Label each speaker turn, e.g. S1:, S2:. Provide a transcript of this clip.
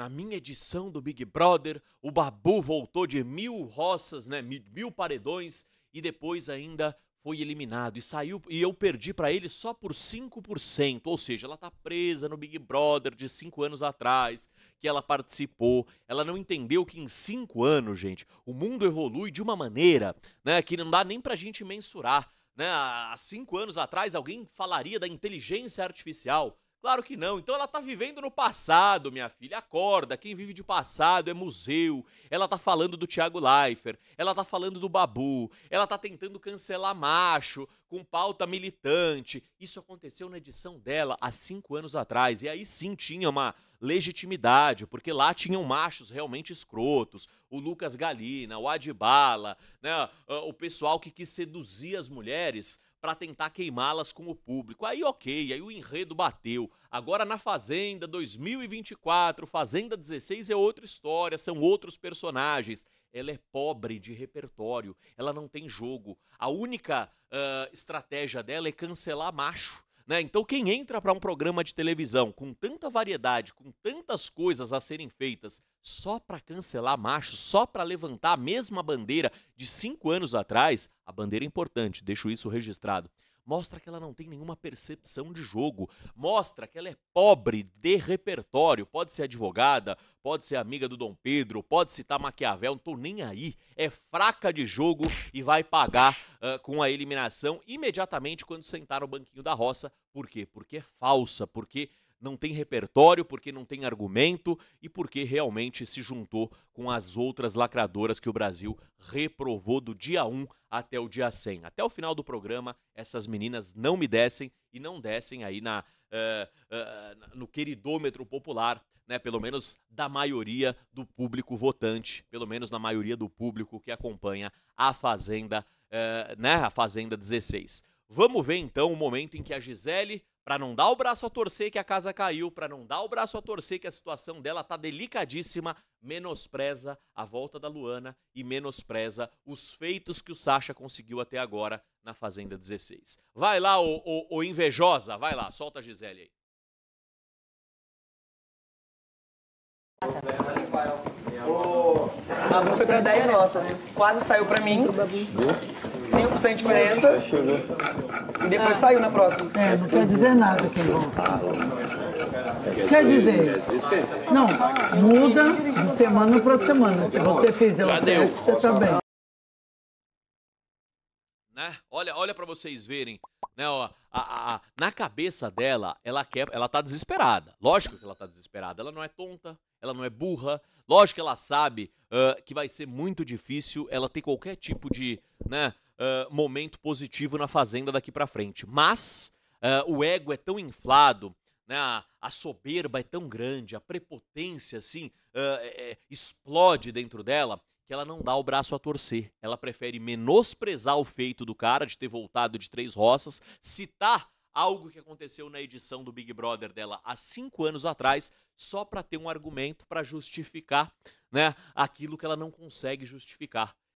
S1: Na minha edição do Big Brother, o Babu voltou de mil roças, né, mil paredões e depois ainda foi eliminado e saiu e eu perdi para ele só por 5%, ou seja, ela tá presa no Big Brother de 5 anos atrás, que ela participou. Ela não entendeu que em 5 anos, gente, o mundo evolui de uma maneira, né, que não dá nem pra gente mensurar, né? Há 5 anos atrás alguém falaria da inteligência artificial. Claro que não. Então ela tá vivendo no passado, minha filha. Acorda. Quem vive de passado é museu. Ela tá falando do Tiago Leifert. Ela tá falando do Babu. Ela tá tentando cancelar macho com pauta militante. Isso aconteceu na edição dela há cinco anos atrás. E aí sim tinha uma legitimidade, porque lá tinham machos realmente escrotos, o Lucas Galina, o Adibala, né, ah, o pessoal que quis seduzir as mulheres para tentar queimá-las com o público. Aí ok, aí o enredo bateu. Agora na Fazenda 2024, Fazenda 16 é outra história, são outros personagens. Ela é pobre de repertório, ela não tem jogo. A única uh, estratégia dela é cancelar macho. Né? Então, quem entra para um programa de televisão com tanta variedade, com tantas coisas a serem feitas, só para cancelar macho, só para levantar a mesma bandeira de cinco anos atrás, a bandeira é importante, deixo isso registrado mostra que ela não tem nenhuma percepção de jogo, mostra que ela é pobre de repertório. Pode ser advogada, pode ser amiga do Dom Pedro, pode citar Maquiavel, não tô nem aí. É fraca de jogo e vai pagar uh, com a eliminação imediatamente quando sentar no banquinho da roça. Por quê? Porque é falsa, porque não tem repertório, porque não tem argumento e porque realmente se juntou com as outras lacradoras que o Brasil reprovou do dia 1 até o dia 100. Até o final do programa, essas meninas não me descem e não descem aí na, uh, uh, no queridômetro popular, né? pelo menos da maioria do público votante, pelo menos na maioria do público que acompanha a Fazenda, uh, né? a Fazenda 16. Vamos ver então o momento em que a Gisele para não dar o braço a torcer que a casa caiu, para não dar o braço a torcer que a situação dela tá delicadíssima, menospreza a volta da Luana e menospreza os feitos que o Sacha conseguiu até agora na Fazenda 16. Vai lá, ô, ô, ô invejosa, vai lá, solta a Gisele aí. Babu foi pra 10 nossas. Quase saiu pra mim. 5% de diferença. E depois saiu na próxima. É, não quer dizer nada que é bom. Quer dizer, não, muda de semana para semana. Se você fizer o certo, você tá bem né? Olha, olha para vocês verem. Né, ó, a, a, na cabeça dela, ela quer, ela tá desesperada. Lógico que ela tá desesperada. Ela não é tonta, ela não é burra. Lógico que ela sabe uh, que vai ser muito difícil ela ter qualquer tipo de né, uh, momento positivo na fazenda daqui para frente. Mas uh, o ego é tão inflado, né, a, a, soberba é tão grande, a prepotência assim é, é, explode dentro dela que ela não dá o braço a torcer. Ela prefere menosprezar o feito do cara de ter voltado de três roças, citar algo que aconteceu na edição do Big Brother dela há cinco anos atrás, só para ter um argumento para justificar né, aquilo que ela não consegue justificar.